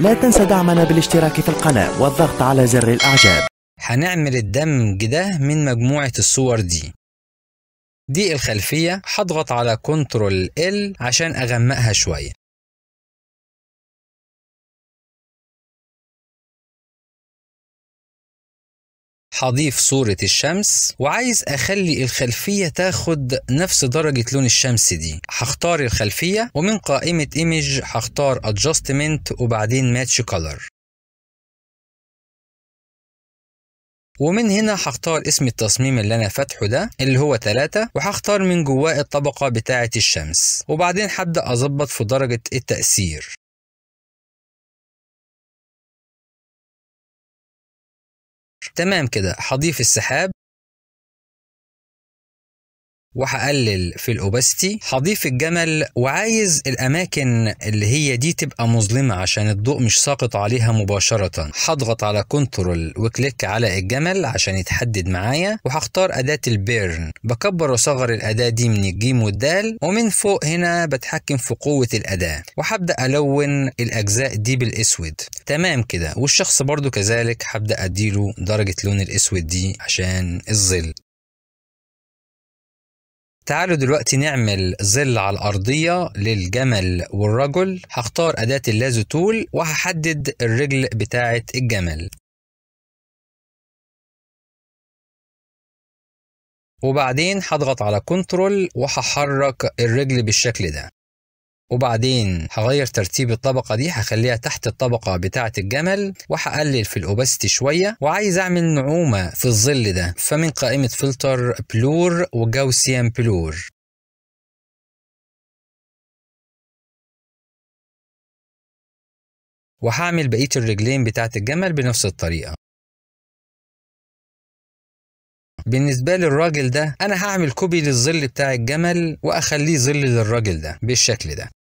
لا تنسى دعمنا بالاشتراك في القناة والضغط على زر الأعجاب هنعمل الدمج ده من مجموعة الصور دي دي الخلفية هضغط على كنترول L عشان أغمقها شوية هضيف صورة الشمس وعايز أخلي الخلفية تاخد نفس درجة لون الشمس دي هختار الخلفية ومن قائمة ايمج هختار adjustment وبعدين match color ومن هنا هختار اسم التصميم اللي انا فاتحه ده اللي هو 3 وهختار من جواه الطبقة بتاعة الشمس وبعدين هبدأ اظبط في درجة التأثير تمام كده هضيف السحاب وهقلل في الاوباستي هضيف الجمل وعايز الاماكن اللي هي دي تبقى مظلمه عشان الضوء مش ساقط عليها مباشره هضغط على كنترول وكليك على الجمل عشان يتحدد معايا وهختار اداه البيرن بكبر واصغر الاداه دي من الجيم والدال ومن فوق هنا بتحكم في قوه الاداه وهبدا الون الاجزاء دي بالاسود تمام كده والشخص برضو كذلك هبدا اديله درجه لون الاسود دي عشان الظل تعالوا دلوقتي نعمل ظل على الأرضية للجمل والرجل هختار أداة اللازو تول وهحدد الرجل بتاعة الجمل وبعدين هضغط على كنترول وهحرك الرجل بالشكل ده وبعدين هغير ترتيب الطبقة دي هخليها تحت الطبقة بتاعة الجمل وهقلل في الأوباستي شوية وعايز أعمل نعومة في الظل ده فمن قائمة فلتر بلور وجاوسيان بلور وهعمل بقية الرجلين بتاعة الجمل بنفس الطريقة بالنسبة للراجل ده أنا هعمل كوبي للظل بتاع الجمل وأخليه ظل للراجل ده بالشكل ده